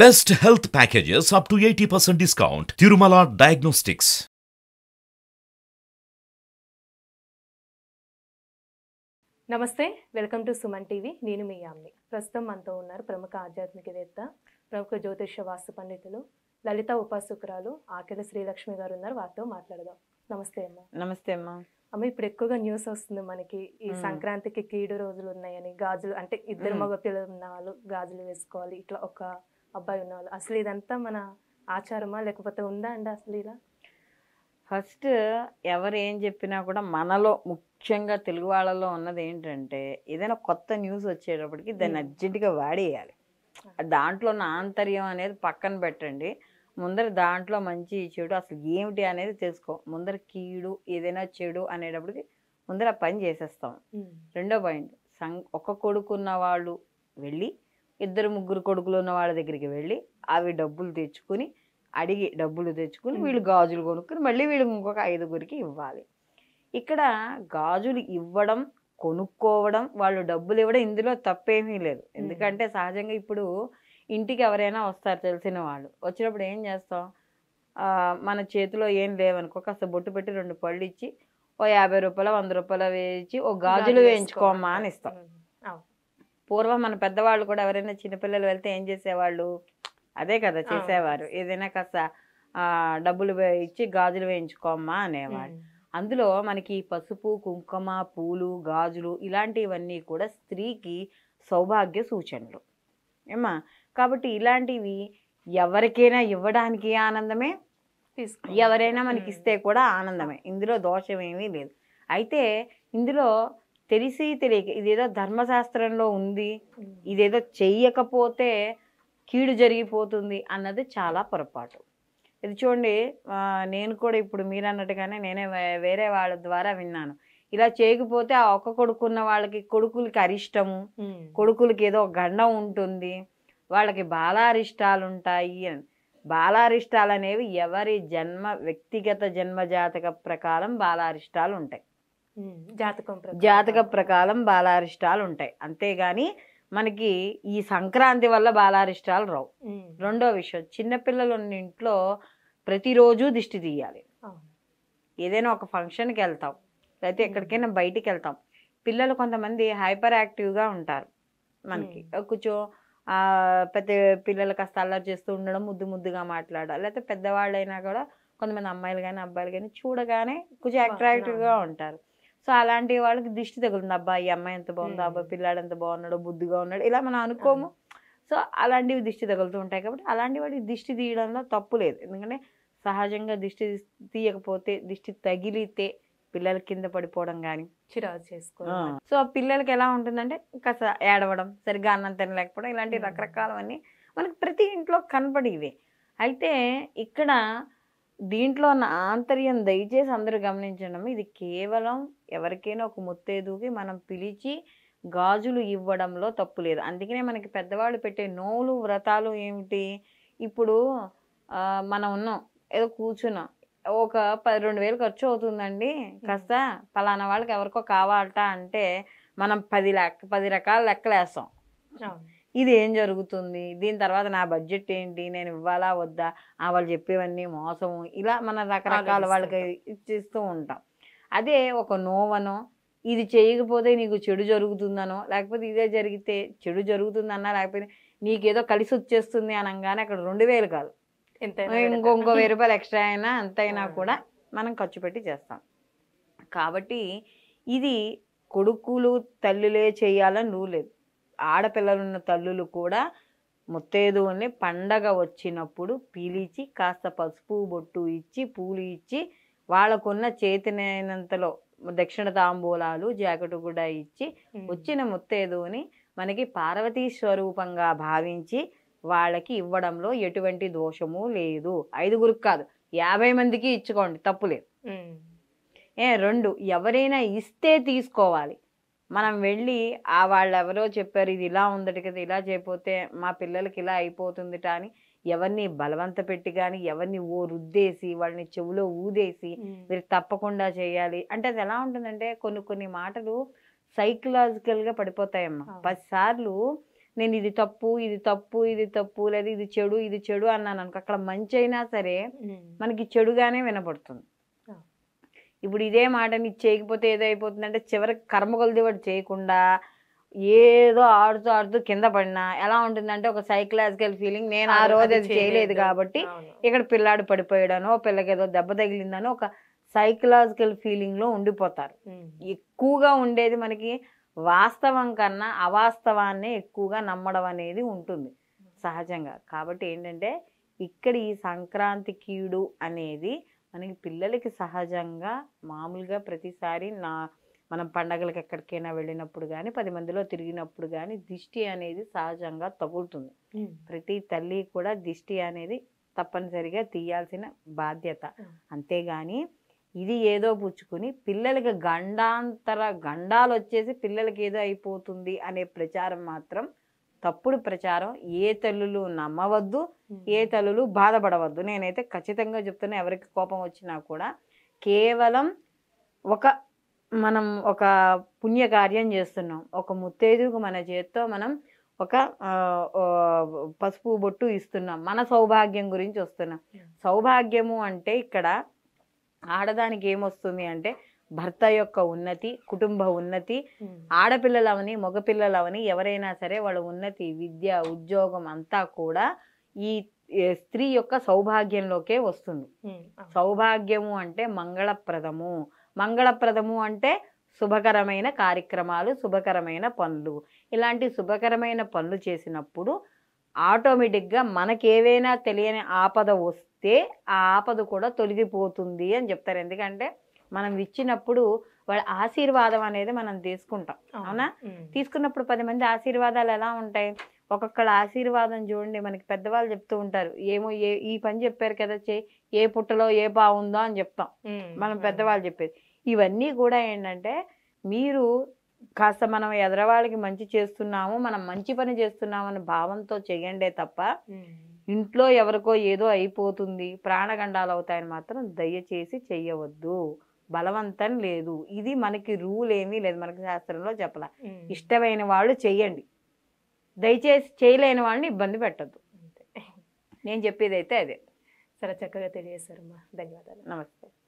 best health packages up to eighty percent discount Tirumala diagnostics నమస్తే welcome to Suman TV నేను మీ యామ్ని ప్రస్తుతం మనతో ఉన్నారు ప్రముఖ ఆధ్యాత్మికవేత్త ప్రముఖ జ్యోతిష వాస్తు పండితులు లలిత ఉపాసుకురాలు ఆకెల శ్రీలక్ష్మి గారు ఉన్నారు వారితో మాట్లాడదాం నమస్తే అమ్మా నమస్తే అమ్మా అమ్మ ఇప్పుడు ఎక్కువగా న్యూస్ వస్తుంది మనకి ఈ సంక్రాంతికి కీడు రోజులు ఉన్నాయని గాజులు అంటే ఇద్దరు మగ పిల్లలు ఉన్న వాళ్ళు గాజులు వేసుకోవాలి ఇట్లా ఒక అబ్బాయి ఉన్నవాళ్ళు అసలు ఇదంతా మన ఆచారమా లేకపోతే ఉందా అండి అసలు ఇలా ఫస్ట్ ఎవరు ఏం చెప్పినా కూడా మనలో ముఖ్యంగా తెలుగు వాళ్ళలో ఉన్నది ఏంటంటే ఏదైనా కొత్త న్యూస్ వచ్చేటప్పటికి దాన్ని అర్జెంటుగా వాడేయాలి దాంట్లో ఉన్న ఆంతర్యం అనేది పక్కన పెట్టండి ముందర దాంట్లో మంచి చెడు అసలు ఏమిటి అనేది తెలుసుకో ముందర కీడు ఏదైనా చెడు అనేటప్పటికి ముందర పని చేసేస్తాం రెండో పాయింట్ సం ఒక కొడుకున్న వాళ్ళు వెళ్ళి ఇద్దరు ముగ్గురు కొడుకులు ఉన్న వాళ్ళ దగ్గరికి వెళ్ళి అవి డబ్బులు తెచ్చుకుని అడిగి డబ్బులు తెచ్చుకుని వీళ్ళు గాజులు కొనుక్కుని మళ్ళీ వీళ్ళకి ఇంకొక ఐదుగురికి ఇవ్వాలి ఇక్కడ గాజులు ఇవ్వడం కొనుక్కోవడం వాళ్ళు డబ్బులు ఇవ్వడం ఇందులో తప్పేమీ లేదు ఎందుకంటే సహజంగా ఇప్పుడు ఇంటికి ఎవరైనా వస్తారు తెలిసిన వాళ్ళు వచ్చినప్పుడు ఏం చేస్తాం మన చేతిలో ఏం లేవనుకో కాస్త బొట్టు పెట్టి రెండు పళ్ళు ఇచ్చి ఓ యాభై రూపాయలు వంద రూపాయలు వేయించి ఓ గాజులు వేయించుకోమ్మా అని ఇస్తాం పూర్వం మన పెద్దవాళ్ళు కూడా ఎవరైనా చిన్నపిల్లలు వెళ్తే ఏం చేసేవాళ్ళు అదే కదా చేసేవారు ఏదైనా కాస్త డబ్బులు ఇచ్చి గాజులు వేయించుకోమ్మా అనేవాడు అందులో మనకి పసుపు కుంకుమ పూలు గాజులు ఇలాంటివన్నీ కూడా స్త్రీకి సౌభాగ్య సూచనలు ఏమా కాబట్టి ఇలాంటివి ఎవరికైనా ఇవ్వడానికి ఆనందమే ఎవరైనా మనకి ఇస్తే కూడా ఆనందమే ఇందులో దోషమేమీ లేదు అయితే ఇందులో తెలిసి తెలియక ఇదేదో ధర్మశాస్త్రంలో ఉంది ఇదేదో చెయ్యకపోతే కీడు జరిగిపోతుంది అన్నది చాలా పొరపాటు ఇది చూడండి నేను కూడా ఇప్పుడు మీరు అన్నట్టుగానే నేనే వేరే వాళ్ళ ద్వారా విన్నాను ఇలా చేయకపోతే ఆ ఒక్క కొడుకున్న వాళ్ళకి కొడుకులకి అరిష్టము కొడుకులకి ఏదో గండం ఉంటుంది వాళ్ళకి బాలారిష్టాలు ఉంటాయి అని బాలారిష్టాలు అనేవి ఎవరి జన్మ వ్యక్తిగత జన్మజాతక ప్రకారం బాలారిష్టాలు ఉంటాయి జాతకం జాతక ప్రకారం బాలారిష్టాలు ఉంటాయి అంతేగాని మనకి ఈ సంక్రాంతి వల్ల బాలారిష్టాలు రావు రెండో విషయం చిన్నపిల్లలు ఉన్న ఇంట్లో ప్రతిరోజు దిష్టి తీయాలి ఏదైనా ఒక ఫంక్షన్కి వెళ్తాం లేకపోతే ఎక్కడికైనా బయటికి వెళ్తాం పిల్లలు కొంతమంది హైపర్ యాక్టివ్గా ఉంటారు మనకి కొంచెం పెద్ద పిల్లలు కాస్త అల్లరి చేస్తూ ఉండడం ముద్దు ముద్దుగా మాట్లాడాలి లేకపోతే పెద్దవాళ్ళైనా కూడా కొంతమంది అమ్మాయిలు కానీ అబ్బాయిలు కానీ చూడగానే కొంచెం అట్రాక్టివ్గా ఉంటారు సో అలాంటి వాళ్ళకి దిష్టి తగులుతుంది అబ్బా ఈ అమ్మాయి ఎంత బాగుందో అబ్బా పిల్లాడు ఎంత బాగున్నాడో బుద్ధిగా ఉన్నాడు ఇలా మనం అనుకోము సో అలాంటివి దిష్టి తగులుతూ ఉంటాయి కాబట్టి అలాంటి వాడికి దిష్టి తీయడంలో తప్పు లేదు ఎందుకంటే సహజంగా దిష్టి తీయకపోతే దిష్టి తగిలితే పిల్లల కింద పడిపోవడం కానీ చిరాజు చేసుకోవడం సో పిల్లలకి ఎలా ఉంటుందంటే కాస్త ఏడవడం సరిగ్గా అన్నం తినలేకపోవడం ఇలాంటి రకరకాలవన్నీ మనకి ప్రతి ఇంట్లో కనపడేవి అయితే ఇక్కడ దీంట్లో ఉన్న ఆంతర్యం దయచేసి అందరూ గమనించడం ఇది కేవలం ఎవరికైనా ఒక ముత్తేదుకి మనం పిలిచి గాజులు ఇవ్వడంలో తప్పు లేదు అందుకనే మనకి పెద్దవాళ్ళు పెట్టే నోలు వ్రతాలు ఏమిటి ఇప్పుడు మనం ఉన్నాం ఏదో కూర్చున్నాం ఒక పది రెండు వేలు ఖర్చు అవుతుందండి కాస్త పలానా వాళ్ళకి ఎవరికో కావాలట అంటే మనం పది లెక్క పది రకాల వేస్తాం ఇది ఏం జరుగుతుంది దీని తర్వాత నా బడ్జెట్ ఏంటి నేను ఇవ్వాలా వద్దా వాళ్ళు చెప్పేవన్నీ మోసము ఇలా మన రకరకాల వాళ్ళకి ఇచ్చేస్తూ ఉంటాం అదే ఒక నోవనో ఇది చేయకపోతే నీకు చెడు జరుగుతుందనో లేకపోతే ఇదే జరిగితే చెడు జరుగుతుందన్నా లేకపోతే నీకేదో కలిసి వచ్చేస్తుంది అనగానే అక్కడ రెండు వేలు కాదు ఇంకో ఇంకో వెయ్యి రూపాయలు ఎక్స్ట్రా అయినా అంతైనా కూడా మనం ఖర్చు పెట్టి చేస్తాం కాబట్టి ఇది కొడుకులు తల్లులే చేయాలని రూల్ లేదు ఆడపిల్లలున్న తల్లులు కూడా ముత్తేదువుని పండగ వచ్చినప్పుడు పీలిచి కాస్త పసుపు బొట్టు ఇచ్చి పూలు ఇచ్చి వాళ్ళకున్న చేతినైనంతలో దక్షిణ తాంబూలాలు జాకెట్ కూడా ఇచ్చి వచ్చిన ముత్తేదువుని మనకి పార్వతీ స్వరూపంగా భావించి వాళ్ళకి ఇవ్వడంలో ఎటువంటి దోషము లేదు ఐదుగురికి కాదు యాభై మందికి ఇచ్చుకోండి తప్పులేదు ఏ రెండు ఎవరైనా ఇస్తే తీసుకోవాలి మనం వెళ్ళి ఆ వాళ్ళు ఎవరో చెప్పారు ఇది ఇలా ఉందట కదా ఇలా చేయపోతే మా పిల్లలకి ఇలా అయిపోతుందిట అని ఎవరిని బలవంత పెట్టి కానీ ఎవరిని ఓ రుద్దేసి వాళ్ళని చెవులో ఊదేసి మీరు తప్పకుండా చేయాలి అంటే అది ఎలా ఉంటుందంటే కొన్ని కొన్ని మాటలు సైకలాజికల్గా పడిపోతాయమ్మా పది సార్లు నేను ఇది తప్పు ఇది తప్పు ఇది తప్పు లేదా ఇది చెడు ఇది చెడు అన్నాను అనుకో అక్కడ మంచి అయినా సరే మనకి చెడుగానే వినపడుతుంది ఇప్పుడు ఇదే మాట నీ చేయకపోతే ఏదైపోతుందంటే చివరికి కర్మకొలది వాడు చేయకుండా ఏదో ఆడుతూ ఆడుతూ కింద పడినా ఎలా ఉంటుందంటే ఒక సైకలాజికల్ ఫీలింగ్ నేను ఆ రోజు అది చేయలేదు కాబట్టి ఇక్కడ పిల్లాడు పడిపోయాడనో పిల్లకి ఏదో దెబ్బ తగిలిందనో ఒక సైకలాజికల్ ఫీలింగ్లో ఉండిపోతారు ఎక్కువగా ఉండేది మనకి వాస్తవం కన్నా అవాస్తవాన్ని ఎక్కువగా నమ్మడం అనేది ఉంటుంది సహజంగా కాబట్టి ఏంటంటే ఇక్కడ ఈ సంక్రాంతి కీడు అనేది మనకి పిల్లలకి సహజంగా మామూలుగా ప్రతిసారి నా మనం పండగలకు ఎక్కడికైనా వెళ్ళినప్పుడు కానీ పది మందిలో తిరిగినప్పుడు కానీ దిష్టి అనేది సహజంగా తగులుతుంది ప్రతి తల్లి కూడా దిష్టి అనేది తప్పనిసరిగా తీయాల్సిన బాధ్యత అంతేగాని ఇది ఏదో పుచ్చుకొని పిల్లలకి గండాంతర గండాలు వచ్చేసి పిల్లలకి ఏదో అయిపోతుంది అనే ప్రచారం మాత్రం తప్పుడు ప్రచారం ఏ తల్లులు నమ్మవద్దు ఏ తల్లులు బాధపడవద్దు నేనైతే ఖచ్చితంగా చెప్తున్నా ఎవరికి కోపం వచ్చినా కూడా కేవలం ఒక మనం ఒక పుణ్యకార్యం చేస్తున్నాం ఒక ముత్తేదుకు మన చేత్తో మనం ఒక పసుపు బొట్టు ఇస్తున్నాం మన సౌభాగ్యం గురించి వస్తున్నాం సౌభాగ్యము అంటే ఇక్కడ ఆడదానికి ఏమొస్తుంది అంటే భర్త యొక్క ఉన్నతి కుటుంబ ఉన్నతి ఆడపిల్లలవని మగపిల్లలవని ఎవరైనా సరే వాళ్ళ ఉన్నతి విద్య ఉద్యోగం అంతా కూడా ఈ స్త్రీ యొక్క సౌభాగ్యంలోకే వస్తుంది సౌభాగ్యము అంటే మంగళప్రదము మంగళప్రదము అంటే శుభకరమైన కార్యక్రమాలు శుభకరమైన పనులు ఇలాంటి శుభకరమైన పనులు చేసినప్పుడు ఆటోమేటిక్గా మనకేవైనా తెలియని ఆపద వస్తే ఆ ఆపద కూడా తొలగిపోతుంది అని చెప్తారు ఎందుకంటే మనం ఇచ్చినప్పుడు వాళ్ళ ఆశీర్వాదం అనేది మనం తీసుకుంటాం అవునా తీసుకున్నప్పుడు పది మంది ఆశీర్వాదాలు ఎలా ఉంటాయి ఒక్కొక్కళ్ళ ఆశీర్వాదం చూడండి మనకి పెద్దవాళ్ళు చెప్తూ ఉంటారు ఏమో ఏ ఈ పని చెప్పారు కదా చే ఏ పుట్టలో ఏ బాగుందో అని చెప్తాం మనం పెద్దవాళ్ళు చెప్పేది ఇవన్నీ కూడా ఏంటంటే మీరు కాస్త మనం ఎదరవాళ్ళకి మంచి చేస్తున్నాము మనం మంచి పని చేస్తున్నాము అనే భావంతో చేయండే తప్ప ఇంట్లో ఎవరికో ఏదో అయిపోతుంది ప్రాణగండాలు అవుతాయని మాత్రం దయచేసి చెయ్యవద్దు బలవంతం లేదు ఇది మనకి రూల్ ఏమీ లేదు మనకి శాస్త్రంలో చెప్పాల ఇష్టమైన వాళ్ళు చేయండి దయచేసి చేయలేని వాళ్ళని ఇబ్బంది పెట్టద్దు నేను చెప్పేది అయితే అదే సరే చక్కగా తెలియజేశారమ్మా ధన్యవాదాలు నమస్తే